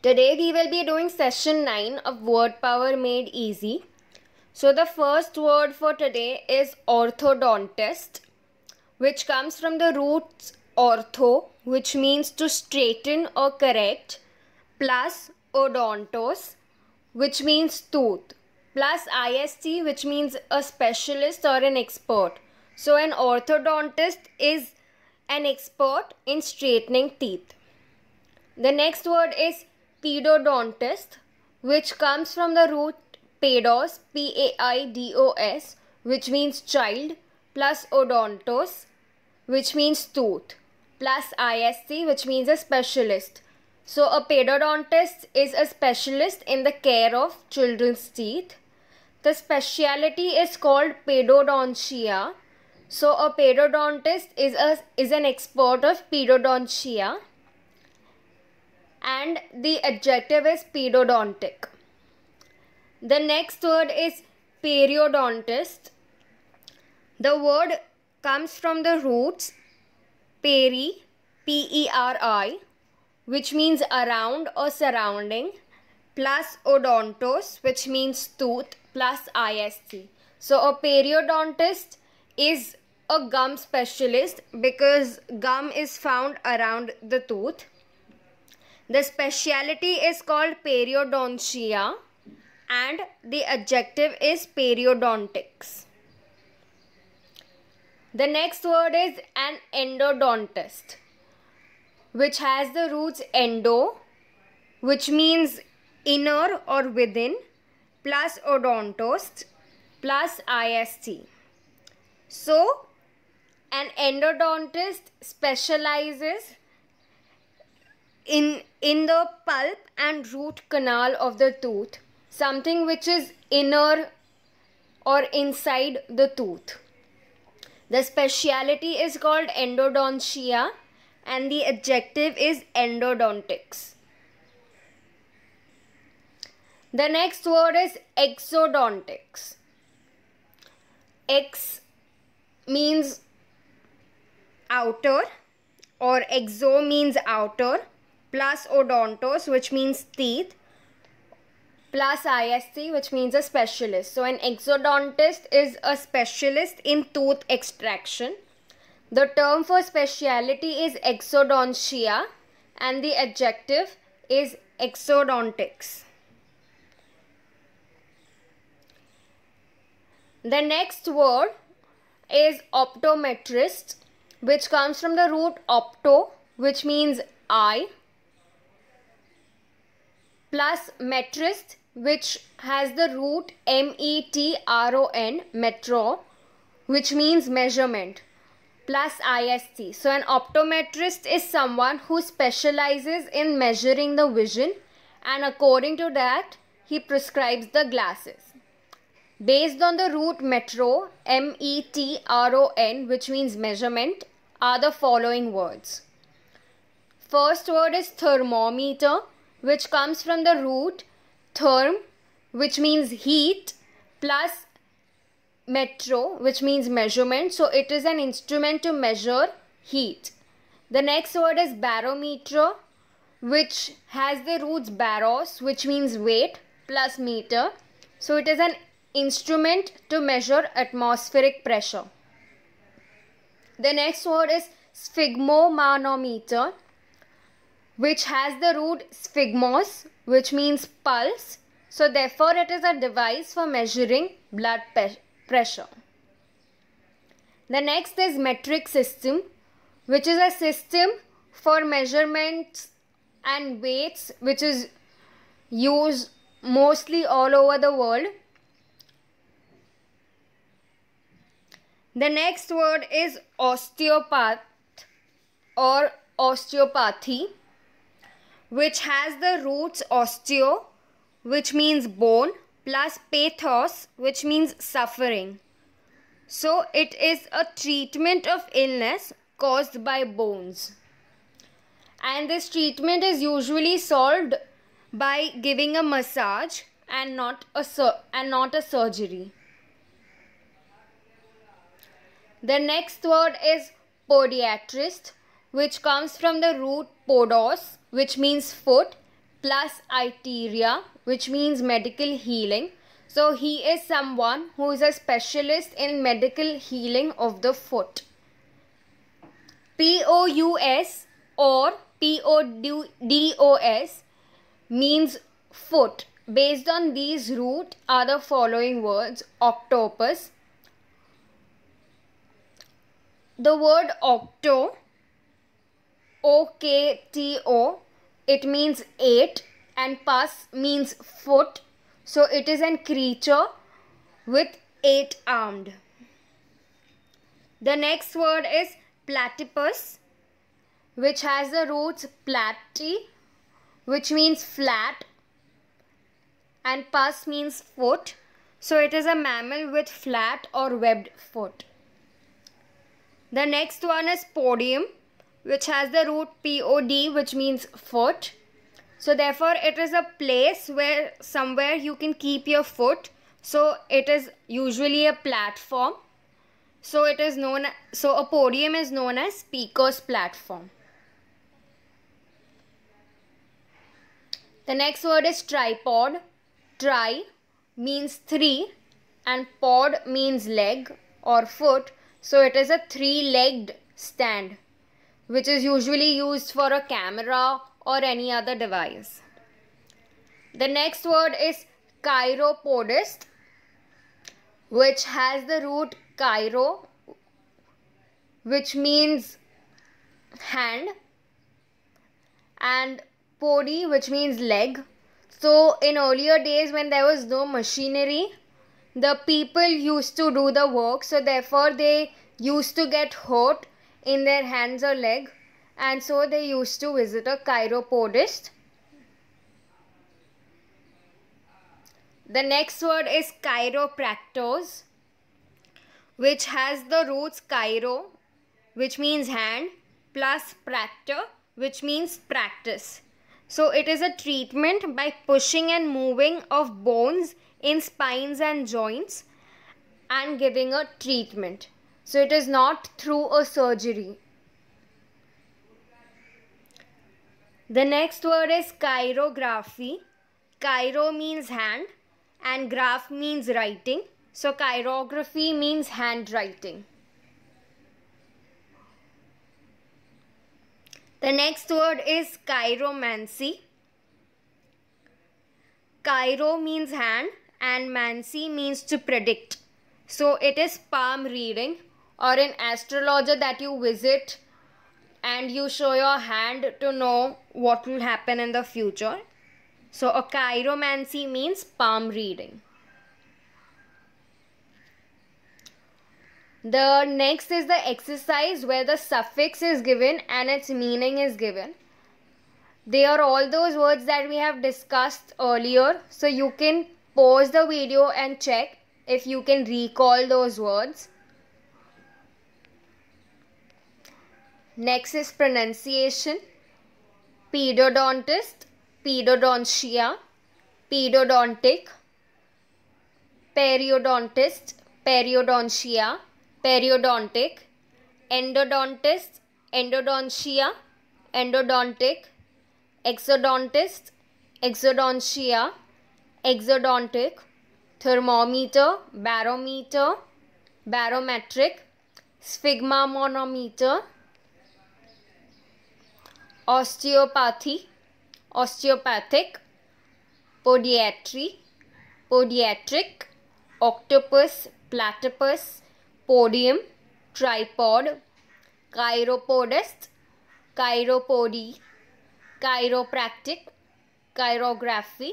Today we will be doing session 9 of word power made easy. So the first word for today is orthodontist which comes from the roots ortho which means to straighten or correct plus odontos which means tooth plus IST which means a specialist or an expert. So an orthodontist is an expert in straightening teeth. The next word is pedodontist, which comes from the root pedos, P A I D O S, which means child, plus odontos, which means tooth, plus ISC, which means a specialist. So, a pedodontist is a specialist in the care of children's teeth. The specialty is called pedodontia. So, a pedodontist is, a, is an expert of pedodontia and the adjective is pedodontic. The next word is periodontist. The word comes from the roots peri, P-E-R-I, which means around or surrounding, plus odontos, which means tooth, plus IST. So a periodontist is a gum specialist because gum is found around the tooth. The specialty is called periodontia and the adjective is periodontics. The next word is an endodontist which has the roots endo which means inner or within plus odontost plus ist. So an endodontist specializes in in the pulp and root canal of the tooth something which is inner or inside the tooth the speciality is called endodontia and the adjective is endodontics the next word is exodontics X means outer or exo means outer plus odontos, which means teeth, plus IST, which means a specialist. So an exodontist is a specialist in tooth extraction. The term for speciality is exodontia and the adjective is exodontics. The next word is optometrist which comes from the root opto which means eye plus metrist which has the root M-E-T-R-O-N, metro, which means measurement, plus IST. So an optometrist is someone who specializes in measuring the vision and according to that, he prescribes the glasses. Based on the root metro, M-E-T-R-O-N, which means measurement, are the following words. First word is thermometer which comes from the root therm, which means heat, plus metro, which means measurement. So it is an instrument to measure heat. The next word is barometer, which has the roots baros, which means weight, plus meter. So it is an instrument to measure atmospheric pressure. The next word is sphygmomanometer, which has the root sphygmos which means pulse. So therefore it is a device for measuring blood pressure. The next is metric system which is a system for measurements and weights which is used mostly all over the world. The next word is osteopath or osteopathy which has the roots osteo, which means bone, plus pathos, which means suffering. So it is a treatment of illness caused by bones. And this treatment is usually solved by giving a massage and not a and not a surgery. The next word is podiatrist which comes from the root podos, which means foot, plus iteria, which means medical healing. So he is someone who is a specialist in medical healing of the foot. POUS or PODOS means foot. Based on these root are the following words octopus. The word octo OKTO. It means eight and pus means foot. So it is an creature with eight armed. The next word is platypus which has the roots platy which means flat and pus means foot. So it is a mammal with flat or webbed foot. The next one is podium which has the root POD which means foot. So therefore it is a place where somewhere you can keep your foot. So it is usually a platform. So it is known so a podium is known as speaker's platform. The next word is tripod. Tri means three and pod means leg or foot. So it is a three-legged stand which is usually used for a camera or any other device. The next word is chiropodist which has the root chiro which means hand and podi which means leg. So in earlier days when there was no machinery the people used to do the work so therefore they used to get hurt in their hands or leg and so they used to visit a chiropodist. The next word is chiropractors which has the roots chiro which means hand plus practor which means practice. So it is a treatment by pushing and moving of bones in spines and joints and giving a treatment. So it is not through a surgery. The next word is chirography. Chiro means hand and graph means writing. So chirography means handwriting. The next word is chiromancy. Chiro means hand and mancy means to predict. So it is palm reading or an astrologer that you visit and you show your hand to know what will happen in the future. So a chiromancy means palm reading. The next is the exercise where the suffix is given and its meaning is given. They are all those words that we have discussed earlier. So you can pause the video and check if you can recall those words. Next is pronunciation. Pedodontist, pedodontia, pedodontic, periodontist, periodontia, periodontic, endodontist, endodontia, endodontic, exodontist, exodontia, exodontic, thermometer, barometer, barometric, sphygmomanometer, osteopathy, osteopathic, podiatry, podiatric, octopus, platypus, podium, tripod, chiropodist, chiropody, chiropractic, chirography,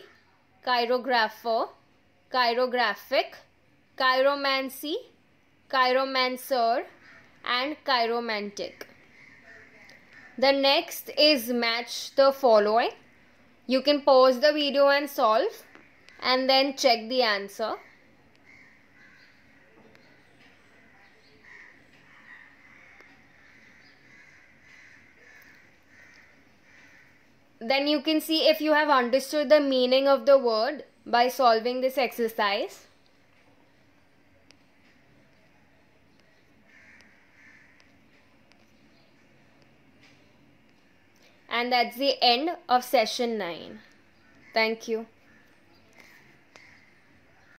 chirographer, chirographic, chiromancy, chiromancer, and chiromantic. The next is match the following. You can pause the video and solve and then check the answer. Then you can see if you have understood the meaning of the word by solving this exercise. and that's the end of session 9 thank you